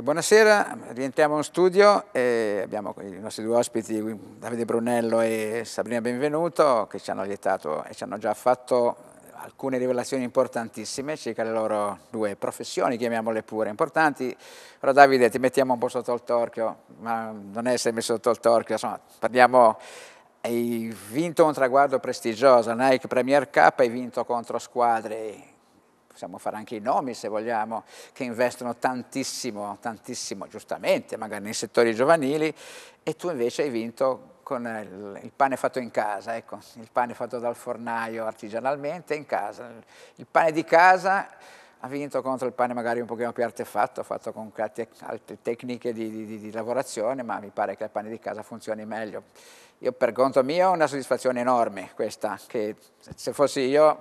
Eh, buonasera, rientriamo in studio e abbiamo i nostri due ospiti, Davide Brunello e Sabrina Benvenuto, che ci hanno aiutato e ci hanno già fatto alcune rivelazioni importantissime circa le loro due professioni, chiamiamole pure importanti. Però Davide ti mettiamo un po' sotto il torchio, ma non essere messo sotto il torchio, insomma parliamo hai vinto un traguardo prestigioso, Nike Premier Cup, hai vinto contro squadre possiamo fare anche i nomi se vogliamo, che investono tantissimo, tantissimo, giustamente, magari nei settori giovanili, e tu invece hai vinto con il, pane fatto in casa, ecco, il pane fatto dal fornaio artigianalmente in casa, il pane di casa ha vinto contro il pane magari un pochino più artefatto, fatto con altre tecniche di, di, di, lavorazione, ma mi pare che il pane di casa funzioni meglio. Io per conto mio ho una soddisfazione enorme questa, che se fossi io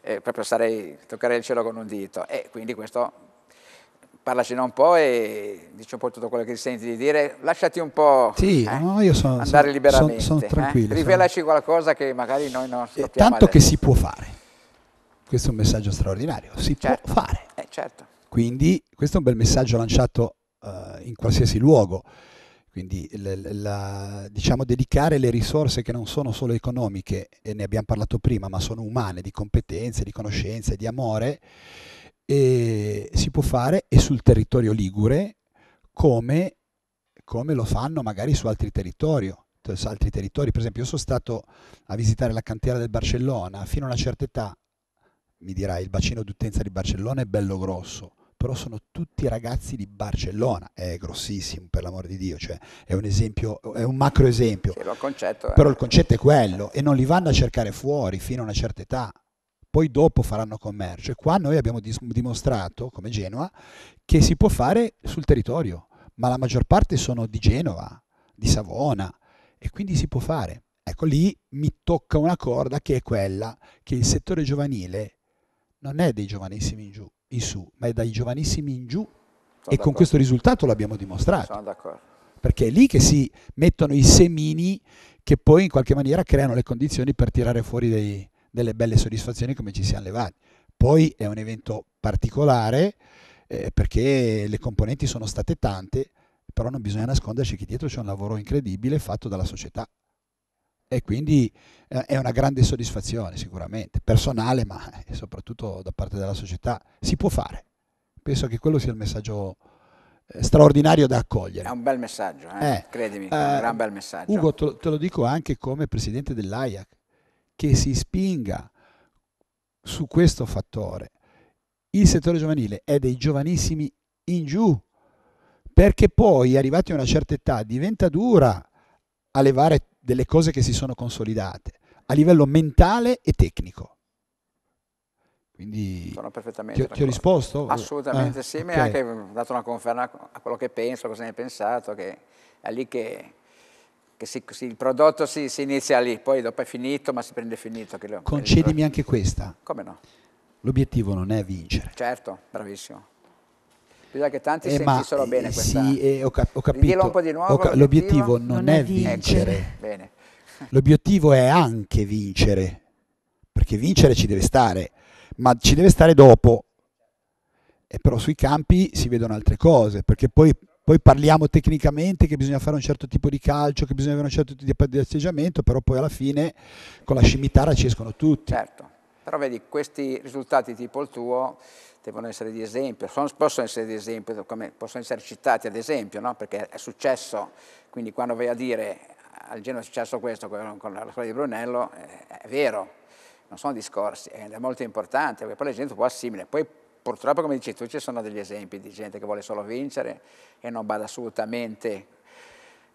eh, proprio sarei, toccherei il cielo con un dito e quindi questo parlacene un po' e dici un po' tutto quello che ti senti di dire, lasciati un po' sì, eh, no, io sono, andare liberamente, sono, eh. sono tranquillo, eh? rivelaci qualcosa che magari noi non sappiamo. tanto adesso. che si può fare questo è un messaggio straordinario, si certo. può fare. Eh, certo. Quindi questo è un bel messaggio lanciato uh, in qualsiasi luogo. Quindi la, la, diciamo, dedicare le risorse che non sono solo economiche, e ne abbiamo parlato prima, ma sono umane, di competenze, di conoscenze, di amore, si può fare e sul territorio ligure come, come lo fanno magari su altri territori altri territori. Per esempio, io sono stato a visitare la cantiera del Barcellona fino a una certa età mi dirai, il bacino d'utenza di Barcellona è bello grosso, però sono tutti ragazzi di Barcellona, è grossissimo per l'amor di Dio, cioè è un esempio, è un macro esempio. Sì, concetto, eh. Però il concetto è quello e non li vanno a cercare fuori fino a una certa età, poi dopo faranno commercio e qua noi abbiamo dimostrato come Genova che si può fare sul territorio, ma la maggior parte sono di Genova, di Savona e quindi si può fare. Ecco lì mi tocca una corda che è quella che il settore giovanile non è dei giovanissimi in giù, in su, ma è dai giovanissimi in giù. Sono e con questo risultato l'abbiamo dimostrato. Sono d'accordo. Perché è lì che si mettono i semini che poi in qualche maniera creano le condizioni per tirare fuori dei, delle belle soddisfazioni come ci siamo levati. Poi è un evento particolare eh, perché le componenti sono state tante, però non bisogna nasconderci che dietro c'è un lavoro incredibile fatto dalla società e quindi eh, è una grande soddisfazione sicuramente, personale ma eh, soprattutto da parte della società. Si può fare, penso che quello sia il messaggio eh, straordinario da accogliere. È un bel messaggio, eh? Eh, credimi, è un gran bel messaggio. Ugo, te, te lo dico anche come presidente dell'AIAC, che si spinga su questo fattore. Il settore giovanile è dei giovanissimi in giù, perché poi arrivati a una certa età diventa dura allevare delle cose che si sono consolidate a livello mentale e tecnico. Quindi Sono perfettamente ti, ti ho risposto? Eh, Assolutamente ah, sì, mi okay. hai anche mm, dato una conferma a quello che penso, cosa ne hai pensato, che è lì che, che si, si, il prodotto si, si, inizia lì, poi dopo è finito, ma si prende finito. Concedimi anche questa. Come no? L'obiettivo non è vincere. Certo, bravissimo. Bisogna che tanti eh, ma, solo bene eh, questa... Sì, eh, ho, cap- ho capito. Un po di nuovo, ca- l'obiettivo, non, è vincere. vincere. L'obiettivo è anche vincere, perché vincere ci deve stare, ma ci deve stare dopo. E però sui campi si vedono altre cose, perché poi, poi parliamo tecnicamente che bisogna fare un certo tipo di calcio, che bisogna avere un certo tipo di atteggiamento, però poi alla fine con la scimitarra ci escono tutti. Certo. Però vedi, questi risultati tipo il tuo devono essere di esempio, possono essere di esempio, come, possono essere citati ad esempio, no? perché è successo, quindi quando vai a dire ah, al Genoa è successo questo con, la squadra di Brunello, è, eh, è, vero, non sono discorsi, ed è molto importante, perché poi la gente può assimilare, poi purtroppo come dici tu ci sono degli esempi di gente che vuole solo vincere e non bada assolutamente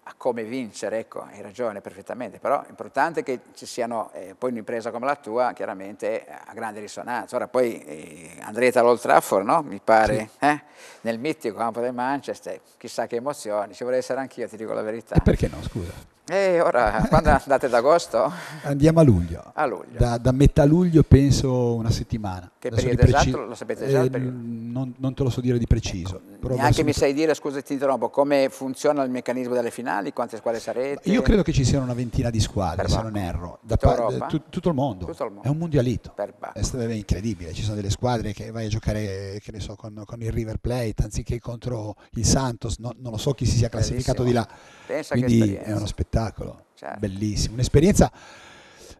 a come vincere, ecco, hai ragione perfettamente, però è importante che ci siano eh, poi un'impresa come la tua, chiaramente eh, a grande risonanza. Ora poi eh, andrete all'Old Trafford, no? Mi pare, sì. eh? nel mitico campo del Manchester, chissà che emozioni, ci vorrei essere anch'io, ti dico la verità. E perché no, scusa? E ora, quando andate ad agosto? Andiamo a luglio. A luglio. Da, da, metà luglio penso una settimana. Che Adesso periodo preci- esatto? Lo sapete già? Eh, non, non, te lo so dire di preciso. Ecco. Neanche mi sai dire, scusa ti interrompo, come funziona il meccanismo delle finali, quante squadre sarete? Io credo che ci siano una ventina di squadre, se non erro. Da tutta pa- tu, tutto, il mondo. tutto il mondo. È un mondialito. è stato incredibile. Ci sono delle squadre che vai a giocare, che ne so, con, con il River Plate, anziché contro il Santos. No, non lo so chi si sia classificato di là. Pensa Quindi è uno spettacolo spettacolo, certo. bellissimo, un'esperienza,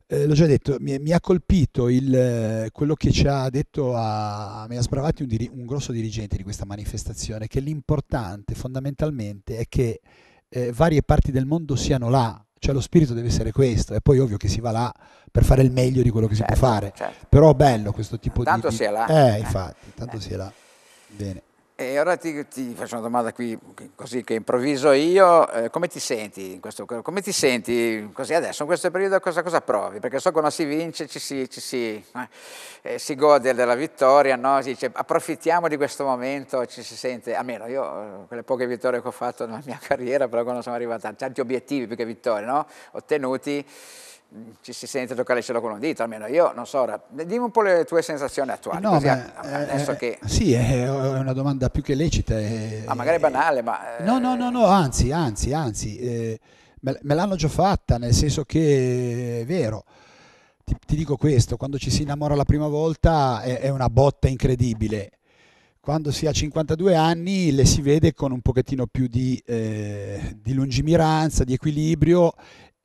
eh, l'ho già detto, mi, mi ha colpito il, eh, quello che ci ha detto, a, mi ha sbravati un, diri, un, grosso dirigente di questa manifestazione, che l'importante fondamentalmente è che eh, varie parti del mondo siano là, cioè lo spirito deve essere questo e poi ovvio che si va là per fare il meglio di quello che certo, si può certo, fare certo. però bello questo tipo tanto di tanto sia là eh, eh, infatti tanto eh. si là bene e ora ti, ti, faccio una domanda qui, così che improvviso io, eh, come ti senti questo, come ti senti così adesso, in questo periodo cosa, cosa provi? Perché so che quando si vince, ci si, ci si, eh, eh, si gode della vittoria, no? si dice approfittiamo di questo momento, ci si sente, almeno io eh, quelle poche vittorie che ho fatto nella mia carriera, però quando sono arrivata, tanti obiettivi più che vittorie, no? ottenuti, ci si sente toccare il cielo con un dito, almeno io, non so, ora, dimmi un po' le tue sensazioni attuali. No, così, ma, eh, che... Eh, sì, è una domanda più che lecita. È, ma ah, magari è banale, ma... No, no, eh, no, no anzi, anzi, anzi, eh, me, me l'hanno già fatta, nel senso che è vero. Ti, ti, dico questo, quando ci si innamora la prima volta è, è, una botta incredibile. Quando si ha 52 anni le si vede con un pochettino più di, eh, di lungimiranza, di equilibrio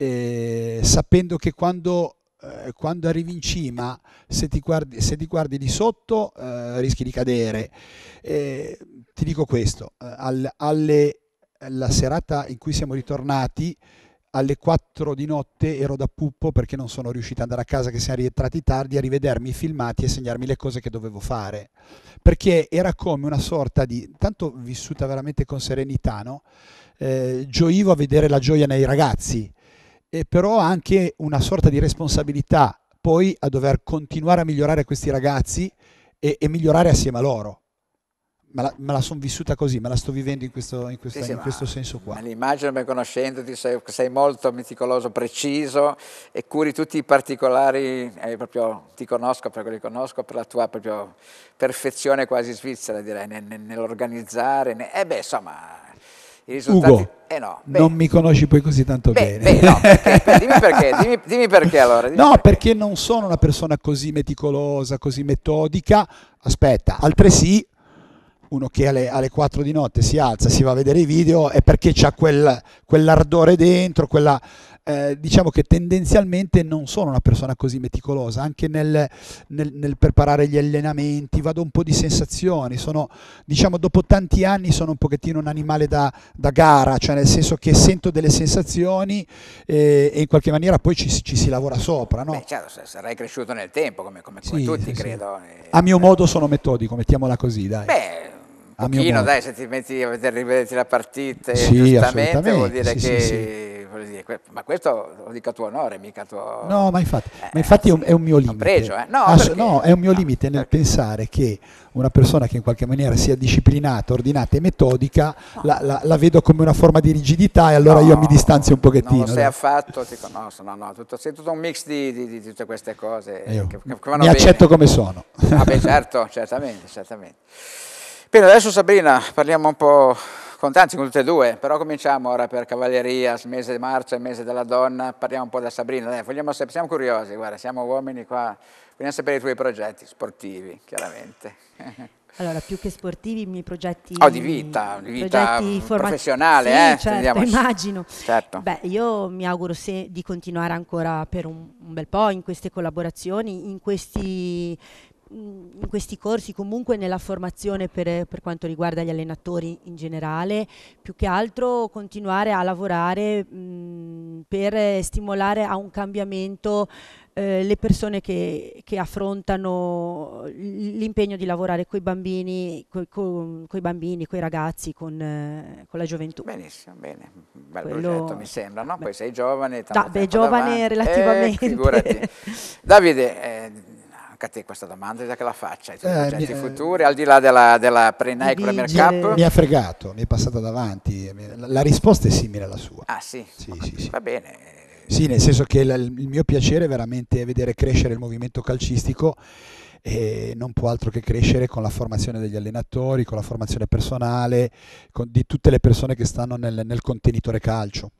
eh, sapendo che quando, eh, quando, arrivi in cima, se ti guardi, se ti guardi di sotto, eh, rischi di cadere. Eh, ti dico questo, eh, al, alle, la serata in cui siamo ritornati, alle 4 di notte ero da puppo perché non sono riuscito ad andare a casa che siamo rientrati tardi a rivedermi i filmati e segnarmi le cose che dovevo fare perché era come una sorta di tanto vissuta veramente con serenità no? eh, gioivo a vedere la gioia nei ragazzi e però anche una sorta di responsabilità poi a dover continuare a migliorare questi ragazzi e, e migliorare assieme a loro. Me la, la sono vissuta così, me la sto vivendo in questo, in questo, sì, sì, in questo senso qua. L'immagino, me conoscendoti, sei, sei, molto meticoloso, preciso e curi tutti i particolari, eh, proprio, ti conosco per quelli che conosco, per la tua proprio perfezione quasi svizzera, direi, nell'organizzare. Nel, e eh beh, insomma, risultati... Ugo. Eh no, non mi conosci poi così tanto beh, bene. Beh, no, perché, dimmi perché, dimmi, dimmi perché allora. Dimmi no, perché. perché non sono una persona così meticolosa, così metodica. Aspetta, altresì uno che alle, alle, 4 di notte si alza, si va a vedere i video, è perché c'è quel, quell'ardore dentro, quella, eh, diciamo che tendenzialmente non sono una persona così meticolosa, anche nel, nel, nel, preparare gli allenamenti, vado un po' di sensazioni, sono, diciamo dopo tanti anni sono un pochettino un animale da, da gara, cioè nel senso che sento delle sensazioni eh, e in qualche maniera poi ci, ci si lavora sopra. No? Beh, certo, sarai cresciuto nel tempo come, come, come sì, tutti, sì, credo. Sì. A mio eh. modo sono metodico, mettiamola così, dai. Beh, a pochino, dai, se ti metti a rivederti la partita, sì, giustamente vuol dire sì, che... Sì, ma questo lo dico a tuo onore, mica a tuo... No, ma infatti, eh, ma infatti è, un, è, un, mio limite. Pregio, eh? no, Asso, perché, no, è un mio ah, limite nel perché. pensare che una persona che in qualche maniera sia disciplinata, ordinata e metodica, la, la, la, vedo come una forma di rigidità e allora io mi distanzio un pochettino. Non lo sei affatto, dico, no, no, no, tutto, sei tutto un mix di, di, di tutte queste cose. Che, che mi bene. accetto come sono. Vabbè, certo, certamente, certamente. Bene, adesso Sabrina parliamo un po' con tanti, con tutte e due, però cominciamo ora per cavalleria, mese di marcia, mese della donna, parliamo un po' da Sabrina, Dai, vogliamo siamo curiosi, guarda, siamo uomini qua, vogliamo sapere i tuoi progetti sportivi, chiaramente. Allora, più che sportivi, i miei progetti... Oh, di vita, di vita mm, professionale, sì, eh? Certo, immagino. Certo. Beh, io mi auguro se, di continuare ancora per un, un bel po' in queste collaborazioni, in questi in questi corsi, comunque nella formazione per, per, quanto riguarda gli allenatori in generale, più che altro continuare a lavorare mh, mm, per stimolare a un cambiamento eh, le persone che, che affrontano l'impegno di lavorare con i bambini, con i ragazzi, con, eh, con, la gioventù. Benissimo, bene, un bel Quello... progetto mi sembra, no? Poi sei giovane, tanto da, beh, giovane davanti. relativamente. Eh, Davide, eh, tocca a te questa domanda, già che la faccia, i tuoi eh, progetti mi, eh, futuri, al di là della, della pre-NEC Premier Cup. Mi ha fregato, mi è passata davanti, la, risposta è simile alla sua. Ah sì, sì, sì, sì. va bene. Sì, nel senso che la, il mio piacere è veramente vedere crescere il movimento calcistico e non può altro che crescere con la formazione degli allenatori, con la formazione personale, con, di tutte le persone che stanno nel, nel contenitore calcio.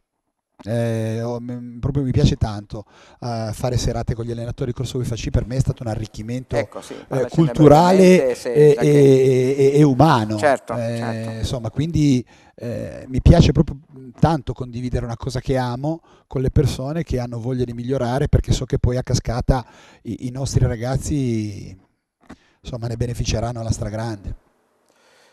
Eh, proprio mi piace tanto eh, fare serate con gli allenatori corso UFC per me è stato un arricchimento ecco, sì, eh, culturale sì, esatto. e, e, e, e, umano certo, eh, certo. insomma quindi eh, mi piace proprio tanto condividere una cosa che amo con le persone che hanno voglia di migliorare perché so che poi a cascata i, i nostri ragazzi insomma ne beneficeranno alla stragrande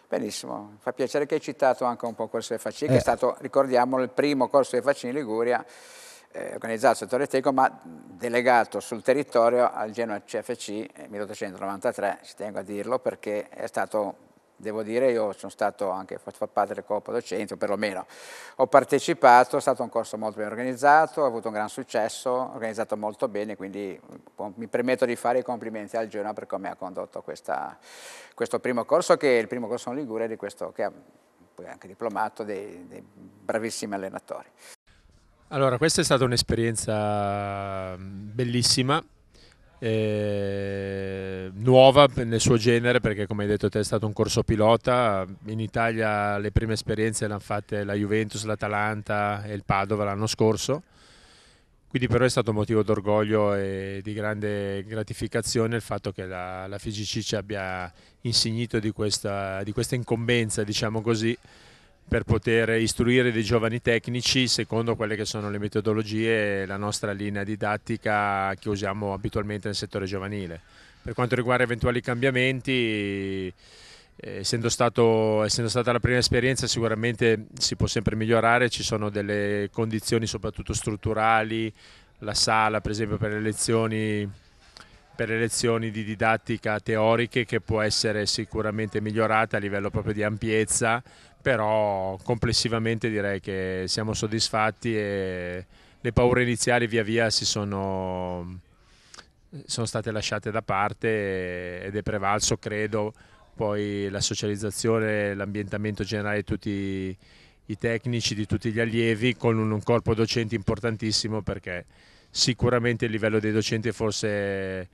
Benissimo, fa piacere che hai citato anche un po' il corso FAC, eh. che è eh. stato, ricordiamo, il primo corso FAC in Liguria, eh, organizzato a Torre Teco, ma delegato sul territorio al Genoa CFC 1893, ci tengo a dirlo, perché è stato devo dire io sono stato anche, fa parte del corpo docente, o perlomeno ho partecipato, è stato un corso molto ben organizzato, ha avuto un gran successo, organizzato molto bene, quindi mi permetto di fare i complimenti al Genoa per come ha condotto questa, questo primo corso, che è il primo corso in Ligure di questo, che ha anche diplomato dei, dei bravissimi allenatori. Allora, questa è stata un'esperienza mm, bellissima, eh, nuova nel suo genere perché come hai detto te è stato un corso pilota in Italia le prime esperienze le hanno fatte la Juventus, l'Atalanta e il Padova l'anno scorso quindi per noi è stato motivo d'orgoglio e di grande gratificazione il fatto che la, la FIGC ci abbia insignito di questa, di questa incombenza diciamo così per poter istruire dei giovani tecnici secondo quelle che sono le metodologie e la nostra linea didattica che usiamo abitualmente nel settore giovanile. Per quanto riguarda eventuali cambiamenti, eh, essendo, stato, essendo stata la prima esperienza sicuramente si può sempre migliorare, ci sono delle condizioni soprattutto strutturali, la sala per esempio per le lezioni per le lezioni di didattica teoriche che può essere sicuramente migliorata a livello proprio di ampiezza però complessivamente direi che siamo soddisfatti e le paure iniziali via via si sono, sono state lasciate da parte ed è prevalso, credo, poi la socializzazione, l'ambientamento generale di tutti i tecnici, di tutti gli allievi, con un corpo docente importantissimo perché sicuramente il livello dei docenti è forse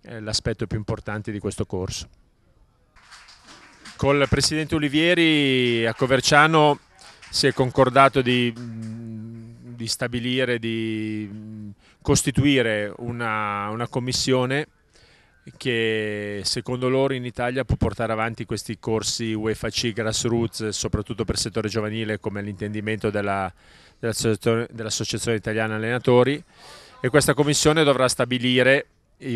eh, l'aspetto più importante di questo corso. Col presidente Olivieri a Coverciano si è concordato di, di stabilire, di costituire una, una commissione che secondo loro in Italia può portare avanti questi corsi UEFA C grassroots, soprattutto per il settore giovanile, come l'intendimento dell'Associazione dell Italiana Allenatori. E questa commissione dovrà stabilire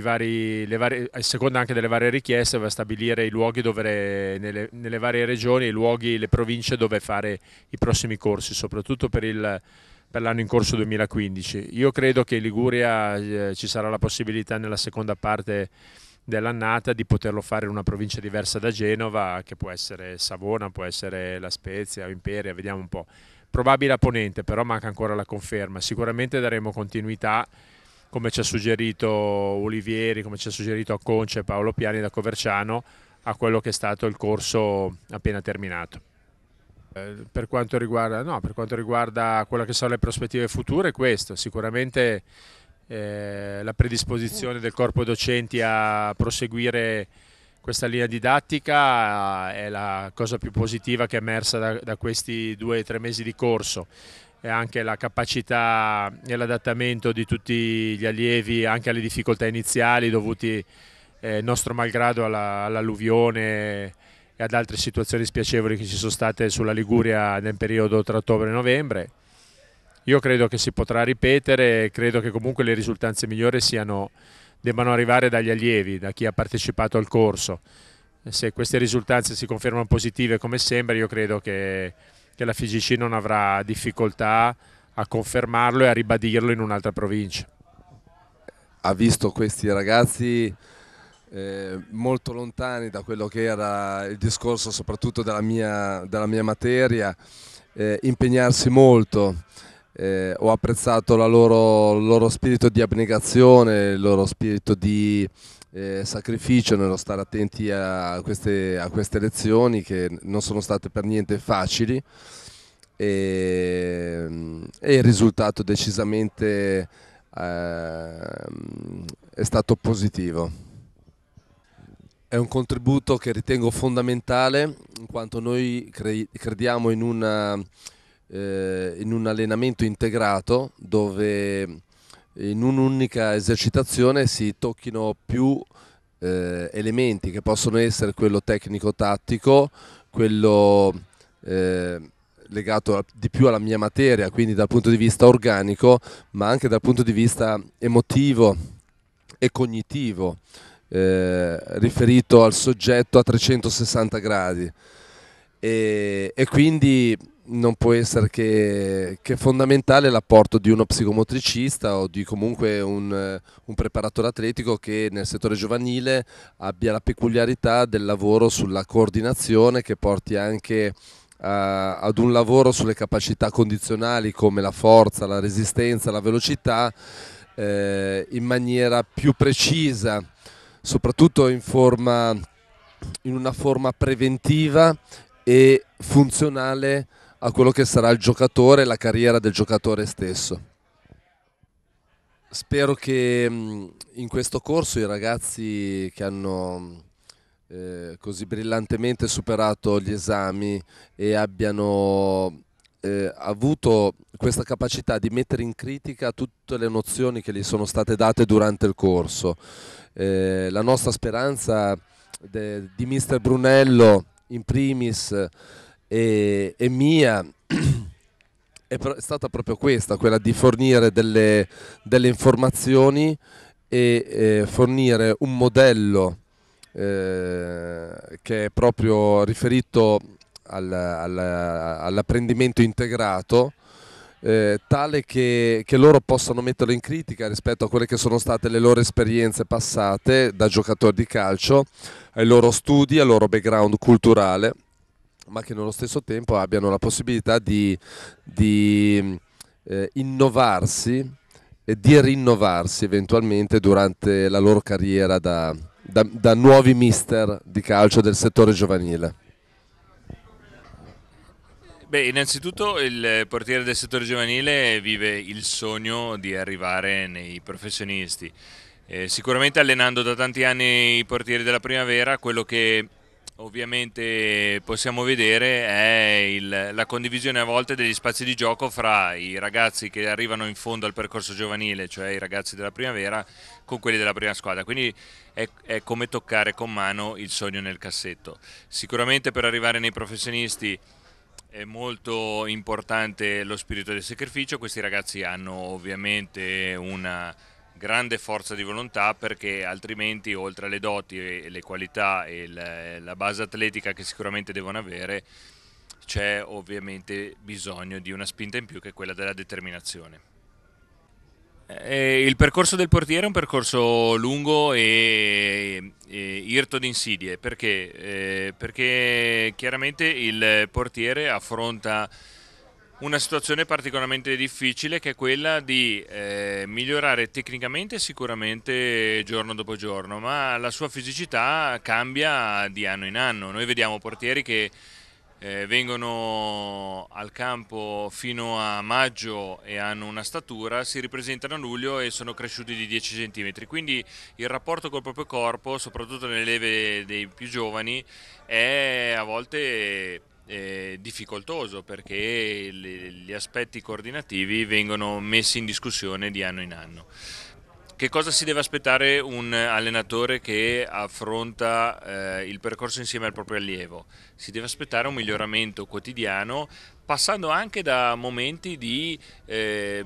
vari, le varie, a seconda anche delle varie richieste, va a stabilire i luoghi dove, nelle, nelle, varie regioni, i luoghi, le province dove fare i prossimi corsi, soprattutto per, il, per l'anno in corso 2015. Io credo che in Liguria eh, ci sarà la possibilità nella seconda parte dell'annata di poterlo fare in una provincia diversa da Genova, che può essere Savona, può essere La Spezia, Imperia, vediamo un po'. Probabile a Ponente, però manca ancora la conferma. Sicuramente daremo continuità come ci ha suggerito Olivieri, come ci ha suggerito Acconce e Paolo Piani da Coverciano, a quello che è stato il corso appena terminato. Eh, per, quanto riguarda, no, per quanto riguarda, quelle che sono le prospettive future, è questo sicuramente eh, la predisposizione del corpo docenti a proseguire questa linea didattica eh, è la cosa più positiva che è emersa da, da questi due o tre mesi di corso e anche la capacità e l'adattamento di tutti gli allievi anche alle difficoltà iniziali dovuti eh, nostro malgrado all'alluvione all e ad altre situazioni spiacevoli che ci sono state sulla Liguria nel periodo tra ottobre e novembre. Io credo che si potrà ripetere, e credo che comunque le risultanze migliori siano, debbano arrivare dagli allievi, da chi ha partecipato al corso. Se queste risultanze si confermano positive come sembra, io credo che che la FIGC non avrà difficoltà a confermarlo e a ribadirlo in un'altra provincia. Ha visto questi ragazzi eh, molto lontani da quello che era il discorso soprattutto della mia, della mia materia, eh, impegnarsi molto. Eh, ho apprezzato loro, il loro spirito di abnegazione, il loro spirito di eh, sacrificio nello stare attenti a queste, a queste lezioni che non sono state per niente facili e, ehm, e il risultato decisamente eh, è stato positivo. È un contributo che ritengo fondamentale in quanto noi cre crediamo in, una, eh, in un allenamento integrato dove in un'unica esercitazione si tocchino più eh, elementi che possono essere quello tecnico-tattico, quello eh, legato a, di più alla mia materia, quindi dal punto di vista organico, ma anche dal punto di vista emotivo e cognitivo, eh, riferito al soggetto a 360 gradi. e, e quindi non può essere che, che fondamentale l'apporto di uno psicomotricista o di comunque un, eh, un, preparatore atletico che nel settore giovanile abbia la peculiarità del lavoro sulla coordinazione che porti anche a, ad un lavoro sulle capacità condizionali come la forza, la resistenza, la velocità eh, in maniera più precisa, soprattutto in, forma, in una forma preventiva e funzionale a quello che sarà il giocatore e la carriera del giocatore stesso. Spero che mm, in questo corso i ragazzi che hanno eh, così brillantemente superato gli esami e abbiano eh, avuto questa capacità di mettere in critica tutte le nozioni che gli sono state date durante il corso. Eh, la nostra speranza de, di mister Brunello in primis e, e mia è, pro- è, stata proprio questa, quella di fornire delle, delle informazioni e eh, fornire un modello eh, che è proprio riferito al, al, all'apprendimento integrato eh, tale che, che, loro possano metterlo in critica rispetto a quelle che sono state le loro esperienze passate da giocatori di calcio, ai loro studi, al loro background culturale ma che nello stesso tempo abbiano la possibilità di, di eh, innovarsi e di rinnovarsi eventualmente durante la loro carriera da, da, da nuovi mister di calcio del settore giovanile. Beh, innanzitutto il portiere del settore giovanile vive il sogno di arrivare nei professionisti. Eh, sicuramente allenando da tanti anni i portieri della primavera, quello che ovviamente possiamo vedere è il, la condivisione a volte degli spazi di gioco fra i ragazzi che arrivano in fondo al percorso giovanile, cioè i ragazzi della primavera, con quelli della prima squadra. Quindi è, è come toccare con mano il sogno nel cassetto. Sicuramente per arrivare nei professionisti è molto importante lo spirito del sacrificio, questi ragazzi hanno ovviamente una grande forza di volontà perché altrimenti oltre alle doti e le qualità e la base atletica che sicuramente devono avere c'è ovviamente bisogno di una spinta in più che è quella della determinazione. Eh, eh, il percorso del portiere è un percorso lungo e, e irto di insidie perché? Eh, perché chiaramente il portiere affronta una situazione particolarmente difficile che è quella di eh, migliorare tecnicamente sicuramente giorno dopo giorno, ma la sua fisicità cambia di anno in anno. Noi vediamo portieri che eh, vengono al campo fino a maggio e hanno una statura, si ripresentano a luglio e sono cresciuti di 10 cm. Quindi il rapporto col proprio corpo, soprattutto nelle leve dei più giovani, è a volte eh, difficoltoso perché gli aspetti coordinativi vengono messi in discussione di anno in anno. Che cosa si deve aspettare un allenatore che affronta eh, il percorso insieme al proprio allievo? Si deve aspettare un miglioramento quotidiano passando anche da momenti di eh,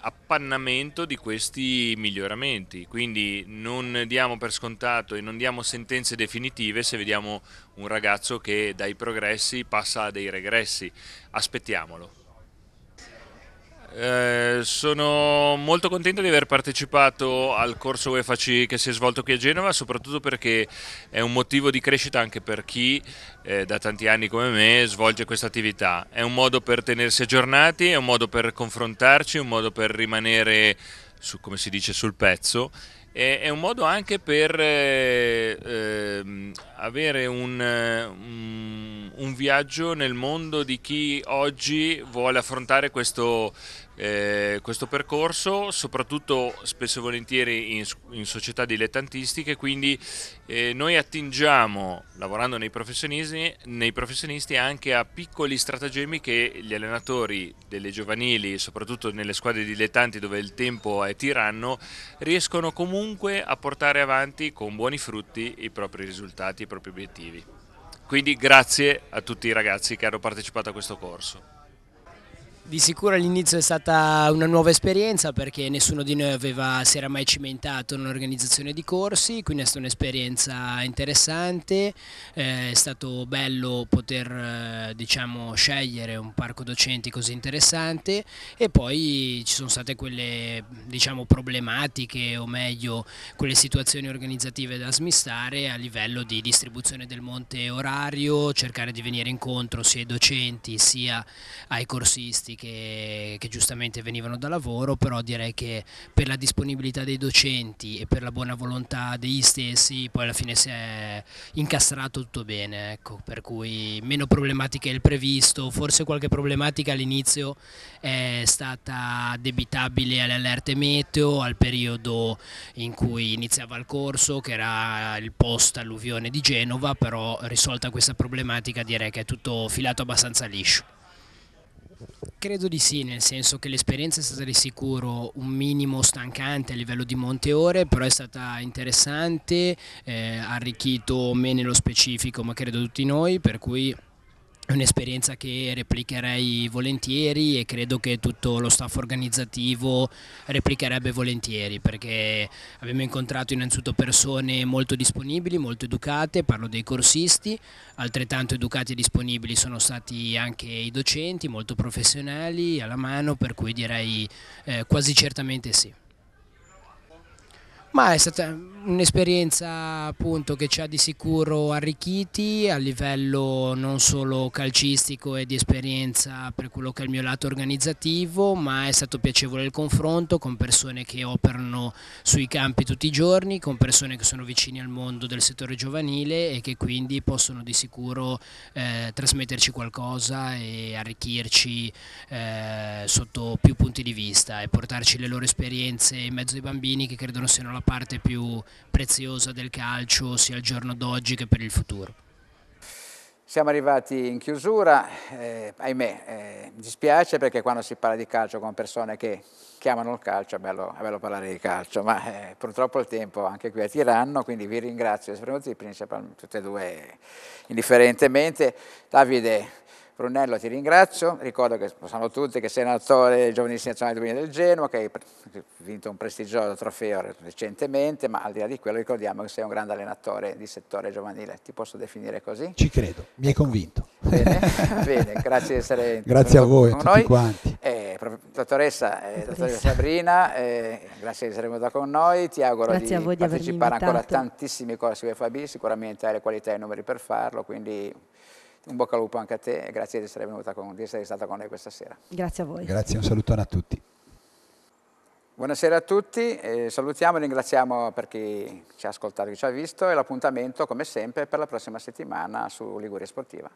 appannamento di questi miglioramenti. Quindi non diamo per scontato e non diamo sentenze definitive se vediamo un ragazzo che dai progressi passa a dei regressi. Aspettiamolo. Eh, sono molto contento di aver partecipato al corso UEFA che si è svolto qui a Genova, soprattutto perché è un motivo di crescita anche per chi eh, da tanti anni come me svolge questa attività. È un modo per tenersi aggiornati, è un modo per confrontarci, è un modo per rimanere, su, come si dice, sul pezzo. E, è un modo anche per eh, ehm, avere un, eh, un un viaggio nel mondo di chi oggi vuole affrontare questo, eh, questo percorso, soprattutto spesso e volentieri in, in società dilettantistiche, quindi eh, noi attingiamo, lavorando nei professionisti, nei professionisti, anche a piccoli stratagemmi che gli allenatori delle giovanili, soprattutto nelle squadre dilettanti dove il tempo è tiranno, riescono comunque a portare avanti con buoni frutti i propri risultati, i propri obiettivi. Quindi grazie a tutti i ragazzi che hanno partecipato a questo corso. Di sicuro all'inizio è stata una nuova esperienza perché nessuno di noi aveva, si era mai cimentato in un'organizzazione di corsi, quindi è stata un'esperienza interessante, eh, è stato bello poter eh, diciamo, scegliere un parco docenti così interessante e poi ci sono state quelle diciamo, problematiche o meglio quelle situazioni organizzative da smistare a livello di distribuzione del monte orario, cercare di venire incontro sia ai docenti sia ai corsisti che, che, giustamente venivano da lavoro, però direi che per la disponibilità dei docenti e per la buona volontà degli stessi poi alla fine si è incastrato tutto bene, ecco, per cui meno problematiche del previsto, forse qualche problematica all'inizio è stata debitabile alle allerte meteo, al periodo in cui iniziava il corso che era il post alluvione di Genova, però risolta questa problematica direi che è tutto filato abbastanza liscio. Credo di sì, nel senso che l'esperienza è stata di sicuro un minimo stancante a livello di monte ore, però è stata interessante, ha eh, arricchito me nello specifico, ma credo tutti noi, per cui è un'esperienza che replicherei volentieri e credo che tutto lo staff organizzativo replicherebbe volentieri perché abbiamo incontrato innanzitutto persone molto disponibili, molto educate, parlo dei corsisti, altrettanto educati e disponibili sono stati anche i docenti, molto professionali, alla mano, per cui direi eh, quasi certamente sì. Ma è stata un'esperienza che ci ha di sicuro arricchiti a livello non solo calcistico e di esperienza per quello che è il mio lato organizzativo, ma è stato piacevole il confronto con persone che operano sui campi tutti i giorni, con persone che sono vicine al mondo del settore giovanile e che quindi possono di sicuro eh, trasmetterci qualcosa e arricchirci eh, sotto più punti di vista e portarci le loro esperienze in mezzo ai bambini che credono siano la parte più preziosa del calcio sia al giorno d'oggi che per il futuro. Siamo arrivati in chiusura, eh, ahimè, eh, mi dispiace perché quando si parla di calcio con persone che chiamano il calcio è bello, è bello parlare di calcio, ma eh, purtroppo il tempo anche qui è Tiranno, quindi vi ringrazio, tutti e due indifferentemente. Davide, Brunello ti ringrazio, ricordo che lo sanno tutti che sei un attore del nazionale del Genoa, che hai vinto un prestigioso trofeo recentemente, ma al di là di quello ricordiamo che sei un grande allenatore di settore giovanile, ti posso definire così? Ci credo, mi hai convinto. Bene, bene grazie di essere Grazie a voi, con tutti noi. quanti. Eh, dottoressa, eh, dottoressa Sabrina, eh, grazie di essere venuta con noi, ti auguro grazie di, di partecipare ancora a tantissimi corsi UFAB, sicuramente hai le qualità e i numeri per farlo, quindi un bocca al lupo anche a te e grazie di essere, venuta con, di essere stata con noi questa sera. Grazie a voi. Grazie, un salutone a tutti. Buonasera a tutti, eh, salutiamo e ringraziamo per chi ci ha ascoltato, chi ci ha visto e l'appuntamento come sempre per la prossima settimana su Liguria Sportiva.